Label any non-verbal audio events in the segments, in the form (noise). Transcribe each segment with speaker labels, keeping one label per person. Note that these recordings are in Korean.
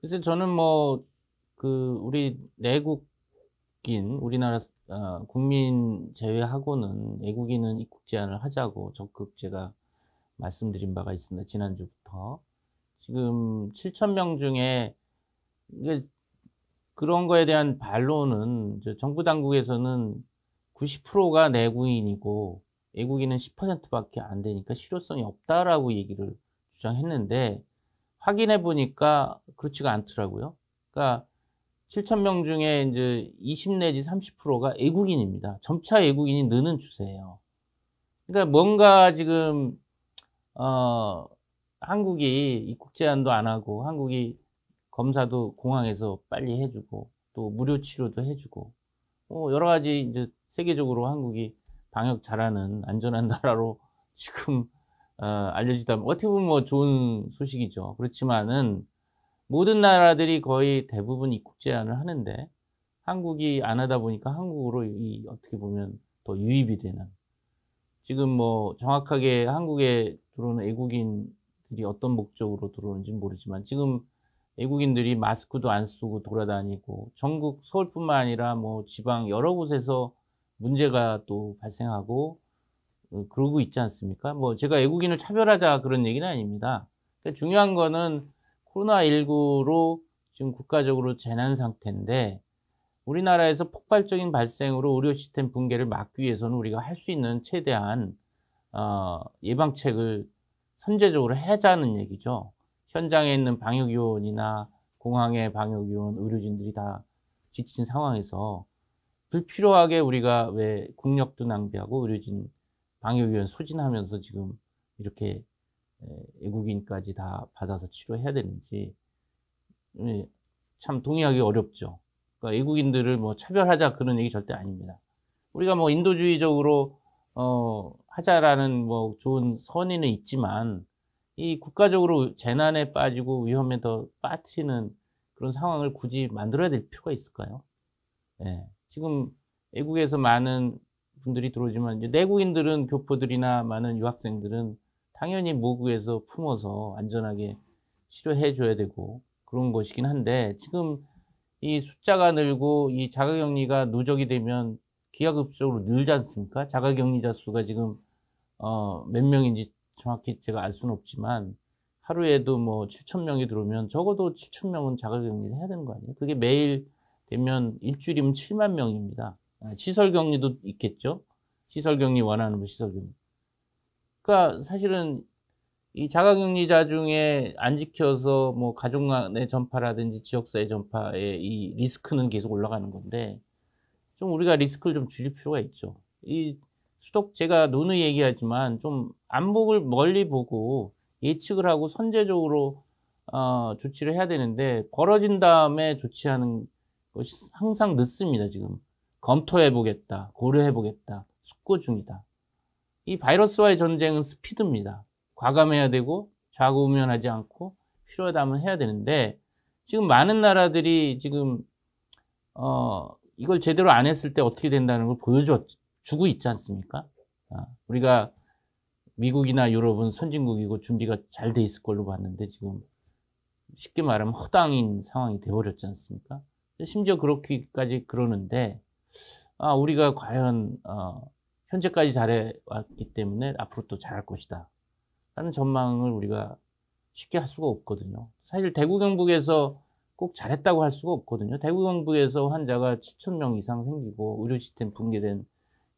Speaker 1: 글쎄 저는 뭐 그 우리 내국인 우리나라 어, 국민 제외하고는 외국인은 입국 제한을 하자고 적극 제가 말씀드린 바가 있습니다. 지난주부터 지금 7천 명 중에 이게 그런 거에 대한 반론은 저 정부 당국에서는 90%가 내국인이고 외국인은 10%밖에 안 되니까 실효성이 없다라고 얘기를 주장했는데 확인해 보니까 그렇지가 않더라고요. 그러니까 7천 명 중에 이제 20 내지 30%가 애국인입니다. 점차 애국인이 느는 추세예요. 그러니까 뭔가 지금 어, 한국이 입국 제한도 안 하고 한국이 검사도 공항에서 빨리 해주고 또 무료 치료도 해주고 뭐 여러 가지 이제 세계적으로 한국이 방역 잘하는 안전한 나라로 (laughs) 지금 어, 아, 알려지다 어떻게 보면 뭐 좋은 소식이죠. 그렇지만은 모든 나라들이 거의 대부분 입국 제한을 하는데 한국이 안 하다 보니까 한국으로 이 어떻게 보면 더 유입이 되는 지금 뭐 정확하게 한국에 들어오는 외국인들이 어떤 목적으로 들어오는지 모르지만 지금 외국인들이 마스크도 안 쓰고 돌아다니고 전국 서울뿐만 아니라 뭐 지방 여러 곳에서 문제가 또 발생하고 어, 그러고 있지 않습니까? 뭐 제가 외국인을 차별하자 그런 얘기는 아닙니다. 그러니까 중요한 거는 코로나19로 지금 국가적으로 재난 상태인데 우리나라에서 폭발적인 발생으로 의료 시스템 붕괴를 막기 위해서는 우리가 할 수 있는 최대한 어, 예방책을 선제적으로 해자는 얘기죠. 현장에 있는 방역요원이나 공항의 방역요원, 의료진들이 다 지친 상황에서 불필요하게 우리가 왜 국력도 낭비하고 의료진 방역위원 소진하면서 지금 이렇게 외국인까지 다 받아서 치료해야 되는지 음, 참 동의하기 어렵죠. 그러니까 외국인들을 뭐 차별하자 그런 얘기 절대 아닙니다. 우리가 뭐 인도주의적으로 어, 하자라는 뭐 좋은 선의는 있지만 이 국가적으로 재난에 빠지고 위험에 더 빠트리는 그런 상황을 굳이 만들어야 될 필요가 있을까요? 예. 지금 외국에서 많은 분들이 들어오지만 이제 내국인들은 교포들이나 많은 유학생들은 당연히 모국에서 품어서 안전하게 치료해 줘야 되고 그런 것이긴 한데 지금 이 숫자가 늘고 이 자가격리가 누적이 되면 기하급수적으로 늘지 않습니까? 자가격리자 수가 지금 어몇 명인지 정확히 제가 알 수는 없지만 하루에도 뭐 7천 명이 들어오면 적어도 7천 명은 자가격리를 해야 되는 거 아니에요? 그게 매일 되면 일주일이면 7만 명입니다. 아, 시설 격리도 있겠죠. 시설 격리 원하는 분 시설 격리. 그러니까 사실은 이 자가격리자 중에 안 지켜서 뭐 가족 간의 전파라든지 지역사회 전파의 이 리스크는 계속 올라가는 건데 좀 우리가 리스크를 좀 줄일 필요가 있죠. 이 수독 제가 논의 얘기하지만 좀 안목을 멀리 보고 예측을 하고 선제적으로 어, 조치를 해야 되는데 벌어진 다음에 조치하는 것이 항상 늦습니다 지금. 검토해보겠다, 고려해보겠다, 숙고 중이다. 이 바이러스와의 전쟁은 스피드입니다. 과감해야 되고 좌고우면하지 않고 필요하다면 해야 되는데 지금 많은 나라들이 지금 어 이걸 제대로 안 했을 때 어떻게 된다는 걸 보여주고 있지 않습니까? 아, 우리가 미국이나 유럽은 선진국이고 준비가 잘 돼 있을 걸로 봤는데 지금 쉽게 말하면 허당인 상황이 돼버렸지 않습니까? 심지어 그렇게까지 그러는데 아, 우리가 과연 어, 현재까지 잘해왔기 때문에 앞으로 또 잘할 것이다 라는 전망을 우리가 쉽게 할 수가 없거든요. 사실 대구 경북에서 꼭 잘했다고 할 수가 없거든요. 대구 경북에서 환자가 7천 명 이상 생기고 의료 시스템 붕괴된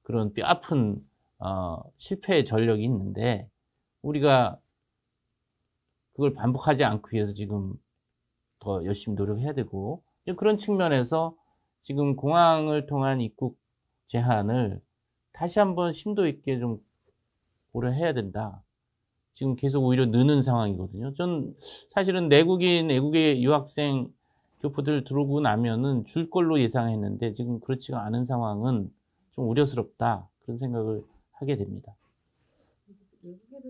Speaker 1: 그런 뼈아픈 어, 실패의 전력이 있는데 우리가 그걸 반복하지 않기 위해서 지금 더 열심히 노력해야 되고 그런 측면에서 지금 공항을 통한 입국 제한을 다시 한번 심도 있게 좀 고려해야 된다. 지금 계속 오히려 느는 상황이거든요. 전 사실은 내국인, 외국의 유학생 교포들 들어오고 나면은 줄 걸로 예상했는데 지금 그렇지가 않은 상황은 좀 우려스럽다. 그런 생각을 하게 됩니다.